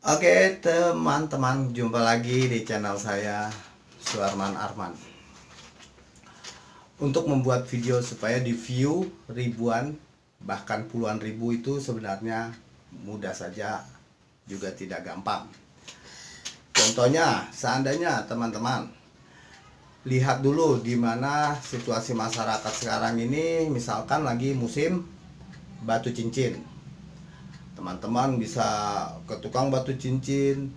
Oke teman-teman jumpa lagi di channel saya Suarman Arman Untuk membuat video supaya di view ribuan bahkan puluhan ribu itu sebenarnya mudah saja juga tidak gampang Contohnya seandainya teman-teman Lihat dulu di mana situasi masyarakat sekarang ini misalkan lagi musim batu cincin teman-teman bisa ke tukang batu cincin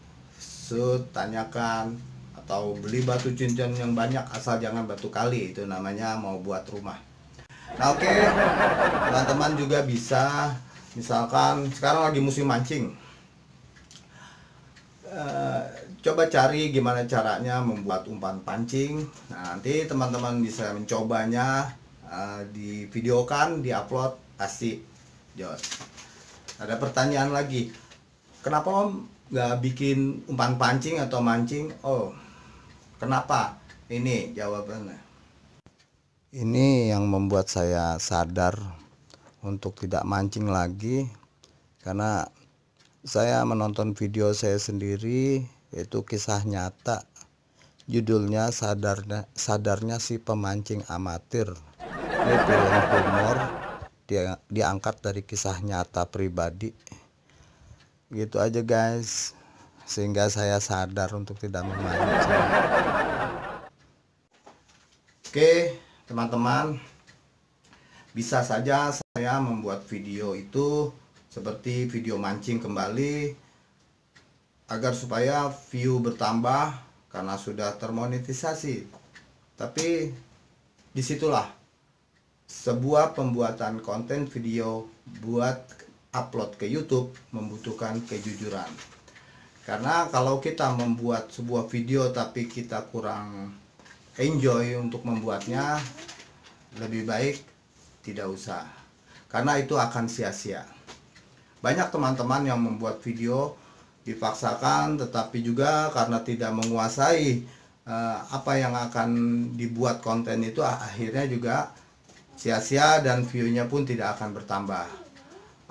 tanyakan atau beli batu cincin yang banyak asal jangan batu kali itu namanya mau buat rumah nah oke okay. teman-teman juga bisa misalkan sekarang lagi musim mancing Uh, coba cari gimana caranya membuat umpan pancing. Nah, nanti teman-teman bisa mencobanya uh, di videokan, di upload pasti jos ada pertanyaan lagi kenapa om nggak bikin umpan pancing atau mancing oh kenapa ini jawabannya ini yang membuat saya sadar untuk tidak mancing lagi karena saya menonton video saya sendiri yaitu kisah nyata judulnya sadarnya sadarnya si pemancing amatir ini film humor dia diangkat dari kisah nyata pribadi gitu aja guys sehingga saya sadar untuk tidak memancing oke teman-teman bisa saja saya membuat video itu seperti video mancing kembali agar supaya view bertambah karena sudah termonetisasi tapi disitulah sebuah pembuatan konten video buat upload ke YouTube membutuhkan kejujuran. Karena kalau kita membuat sebuah video tapi kita kurang enjoy untuk membuatnya, lebih baik tidak usah. Karena itu akan sia-sia. Banyak teman-teman yang membuat video dipaksakan tetapi juga karena tidak menguasai eh, apa yang akan dibuat konten itu akhirnya juga sia-sia dan view-nya pun tidak akan bertambah.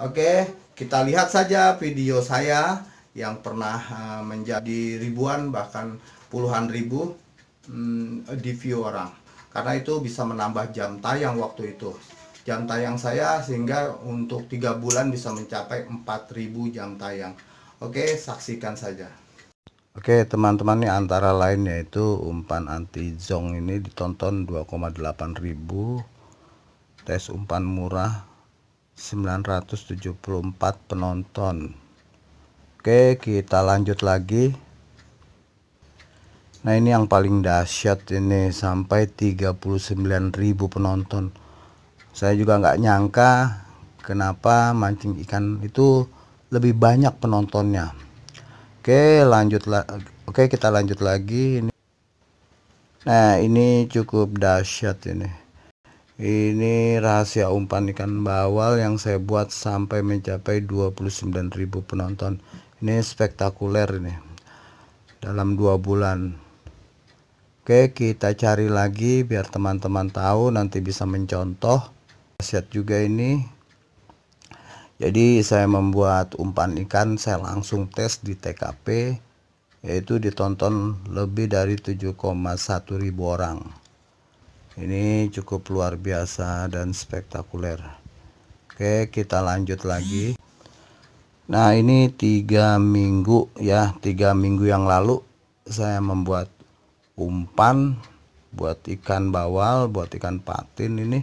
Oke, kita lihat saja video saya yang pernah eh, menjadi ribuan bahkan puluhan ribu hmm, di view orang. Karena itu bisa menambah jam tayang waktu itu. Jam tayang saya sehingga untuk 3 bulan bisa mencapai 4000 jam tayang. Oke, saksikan saja. Oke teman-teman ini antara lain yaitu umpan anti zong ini ditonton 2,8 ribu tes umpan murah 974 penonton Oke kita lanjut lagi Nah ini yang paling dahsyat ini sampai 39.000 penonton saya juga nggak nyangka kenapa mancing ikan itu lebih banyak penontonnya Oke lanjut lagi Oke kita lanjut lagi ini Nah ini cukup dahsyat ini ini rahasia umpan ikan bawal yang saya buat sampai mencapai 29.000 penonton ini spektakuler ini dalam dua bulan Oke kita cari lagi biar teman-teman tahu nanti bisa mencontoh khasiat juga ini jadi saya membuat umpan ikan saya langsung tes di TKP yaitu ditonton lebih dari 7,1 ribu orang ini cukup luar biasa dan spektakuler Oke kita lanjut lagi Nah ini tiga minggu ya tiga minggu yang lalu saya membuat umpan buat ikan bawal buat ikan patin ini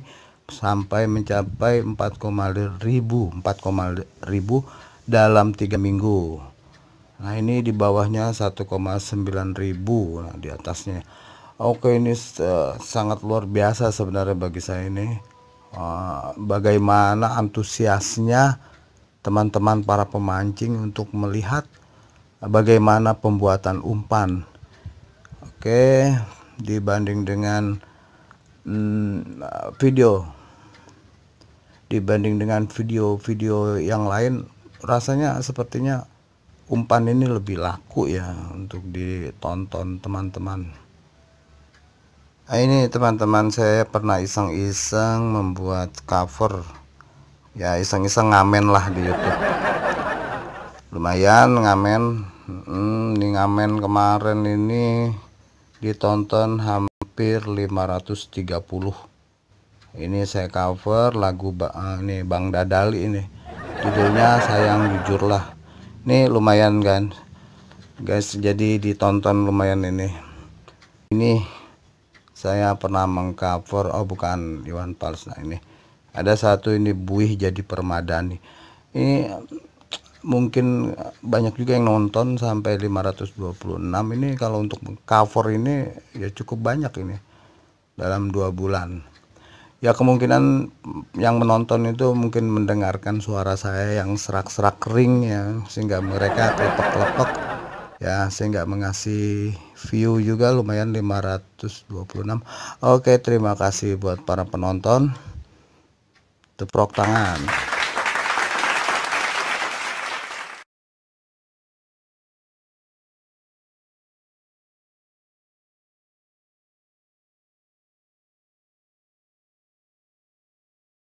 sampai mencapai 4,000 ribu 4,000 ribu dalam tiga minggu Nah ini di bawahnya 1,9 ribu nah, di atasnya Oke ini uh, sangat luar biasa sebenarnya bagi saya ini uh, bagaimana antusiasnya teman-teman para pemancing untuk melihat bagaimana pembuatan umpan Oke dibanding dengan mm, video dibanding dengan video-video yang lain rasanya sepertinya umpan ini lebih laku ya untuk ditonton teman-teman nah, ini teman-teman saya pernah iseng-iseng membuat cover ya iseng-iseng ngamen lah di YouTube lumayan ngamen hmm, ini ngamen kemarin ini ditonton hampir 530 ini saya cover lagu ba ah, ini Bang Dadali ini judulnya sayang jujurlah lah ini lumayan kan guys jadi ditonton lumayan ini ini saya pernah mengcover oh bukan Iwan Pals nah ini ada satu ini buih jadi permadani ini mungkin banyak juga yang nonton sampai 526 ini kalau untuk cover ini ya cukup banyak ini dalam dua bulan ya kemungkinan yang menonton itu mungkin mendengarkan suara saya yang serak-serak ring ya sehingga mereka lepek-lepek ya saya nggak mengasih view juga lumayan 526 oke terima kasih buat para penonton tepuk tangan